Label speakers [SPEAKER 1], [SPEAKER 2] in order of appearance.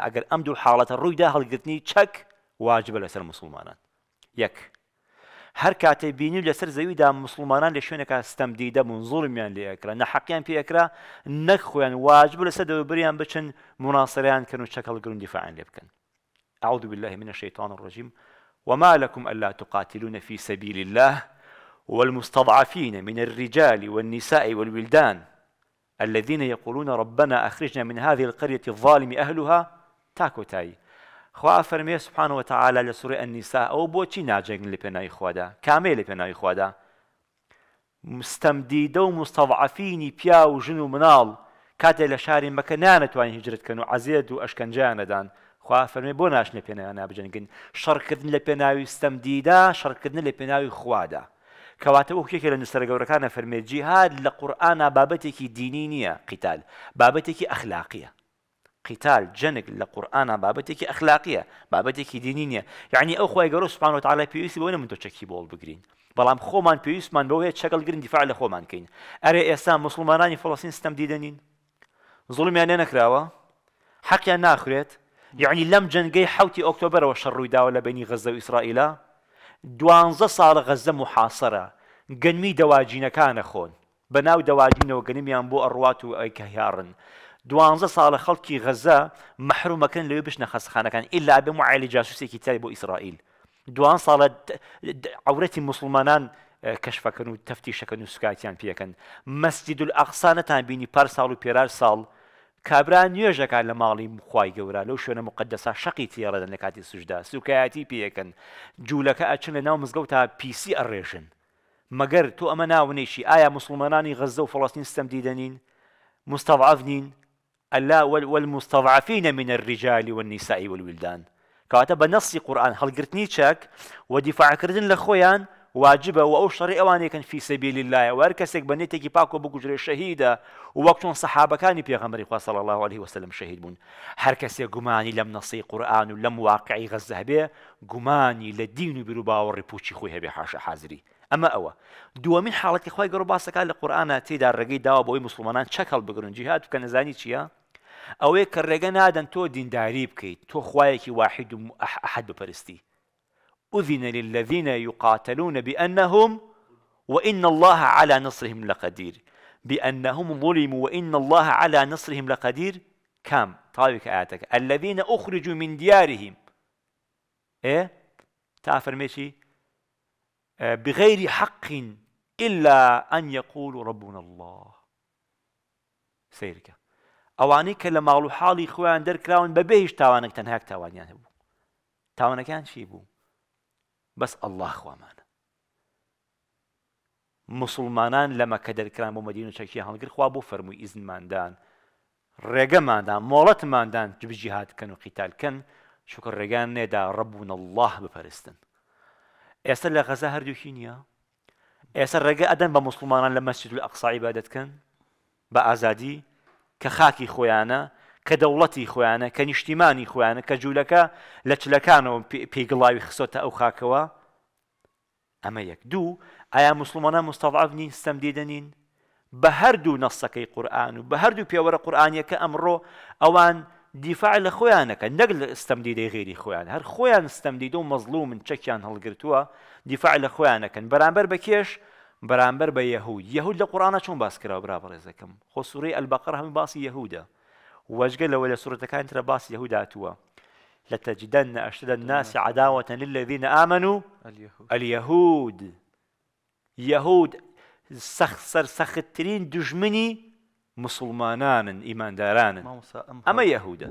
[SPEAKER 1] اگر بخۆنە ئەگەر ئەم دوو حاڵەتە ڕوویدا هەڵگرتنی چەک واجبە لەسەر مسلمانان یەک هەر کاتێ بینی لەسەر زەویدا مسلمانان لە شوێنێکە ستەمدیدە بوون زوڵمیان يعني لەکرا نە حەقیان پێکرا نەک خۆیان واجب لەسەر دەوبریان بچن مناسەریان کردن و چەکەڵگرون دیفاعان لێ بکەن أعوذ بالله من الشيطان الرجيم وما لكم ألا تقاتلون في سبيل الله والمستضعفين من الرجال والنساء والولدان الذين يقولون ربنا أخرجنا من هذه القرية الظالم أهلها تا کۆتایی خوا فەرمێ سوبحانەوە تەعالا لە سوڕی ئەنیسا ئەو بۆچی ناجێگن لە پێناایی خوادا کامێ لە پێناایی خوادا مستەمدیدە و مستەضعفینی پیا و ژن و مناڵ کاتێک لە شاری مەکە نانەتوانین هجرتکەن و عزیێت و ئەشکەنجیانەدان خوا فەرمێ بۆ ناشنە پێناوی نابجنگن شەڕکردن لە پێناوی ستەمدیدا شەڕکردن لە پێناوی خوادا کەواتە ئەو کێکە لە نووسەر گەورەکانە فەرمێ جیهاد لە قورآنا بابەتێکی دینی نییە قیتال بابەتێکی ئەخلاقیە قتال جنك لقرآن بابتك أخلاقية بابتك دينية يعني أخوة يقولوا سبحانه وتعالى بيوسي بوين من تشكي بول بقرين بلام خومان بيوس من بوية شكل قرين دفاع لخومان كين أرى إسلام مسلماني فلسطين ستم ديدنين ظلم يعني نكراوة حق يعني يعني لم جنجي حوتي أكتوبر وشر ولا بين غزة وإسرائيل دوانزة صار غزة محاصرة قنمي دواجين كان خون بناو دواجين وقنميان بو أرواتو أي كهيارن دوانزه سال دوانزە ساڵە خەڵکی غەزە مەحرومەکەن لەوێ خانه کن ایلا به مععلی جاسوسی کتاب بۆ اسرائیل دوان سال عورەتی مسلمانان اه، کشف کن و تفتیش کن و سکایتیان پیا کن مسجد و تان بینی پر سال و سال ساڵ یه جک علی مالی مخوای جورا لوشون مقدسه مقدسا شقی تێڕەدەن لە کاتی سکایتی پیا کن جولا که اچن نام مزگەوت تا پیسی ئەڕێژن مەگەر تۆ ئەمە نیشی آیا مسلمانانی غزه و فلسطین استمدیدنین مستضعفنین ألا والمستضعفين من الرجال والنساء والولدان كاتب نص القران هل قرتني تشاك ودفاع كردن لخويان واجبة واجبە إواني كان في سبيل الله واركسك وەر کەسێک بە نێتێکی پاکۆ بگوجرێ شەهیدە و وەک چۆن الله عليه وسلم شهيد بوون هركسي غماني لم نصي قرآن ولم واقعي غزة به غماني هەبێ بربا وربوشي دین و حاشا و اما اوا دو من حاله حازری ئەمە ئەوە دووەمین حاڵەتی خی گەڕ باسەکە لە قورآانە تێدا ڕێگەی داوا بۆی مسلمانان چەکەڵ بگرن ئەوەیە کە ڕێگە نادەن تۆ دینداری بکەیت تۆ خوایەکی واحد و ئەحد بپەرستی أذن للذين يقاتلون بأنهم وإن الله على نصرهم لقدير بأنهم ظلموا وإن الله على نصرهم لقدير كام طابق آياتك الذين أخرجوا من ديارهم إيه تعرف ماشي آه، بغير حق إلا أن يقولوا ربنا الله سيرك اوانی که لمالو حالی خو اندر کراون به خۆیان دەرکراون بە بێیش تاوانەك یانه بو هەبوو کان چی بو بس الله خو مان مسلمانان لما کدر کرام مدینه چکی هان کە خو بۆ فرموی اذن ماندان رگه ماندان فەرمووی ماندان جب جهاد کن و قتال کن شکر رگان نه دا ربون الله بپەرستن ئێستا لە هر دو نییە ئێستا رگه ئەدەن بە مسلمانان لە مەسجد و ئەقسایی بادەتکەن بە ئازادی کە خاکی خۆیانە کە دەوڵەتی خۆیانە کە نیشتیمانی خۆیانە کە جوولەکە لە چلەکانەوە پێیگڵاوی خسۆتە ئەو خاکەوە ئەمە یەک دوو ئایا مسلمانە مستەڵعبنی سەم دیدەنین بە هەردوو نەسەکەی قورآن و بە هەردوو پێوەرە قورآانیەکە ئەمڕۆ ئەوان دیفاع لە خۆیانەکە نەک لە ئستەمدیدەی غێری خۆیان هەر خۆیان ستەمدید و مەزلوو من چەکیان هەڵگرتووە دیفاع لە خۆیانەکەن بەرامبەر بە کێش بەرامبەر به یهود یهود لە قورآە چۆن باسکرا برا بەڕێزەکەم خۆ سووری ئەلبەقەر هەمی باسی یەهودە وەژگە لەوە لە سوورەتەکان ترە باس یەهوداتوە لە تەجدەن ئەشتدە ناسی عداوەتەن اليهود ئامن و ئەلیەهود یەهود سەر سەختترین دژمنی مسلمانانن ئیماندارانن ئەمە یەهودە.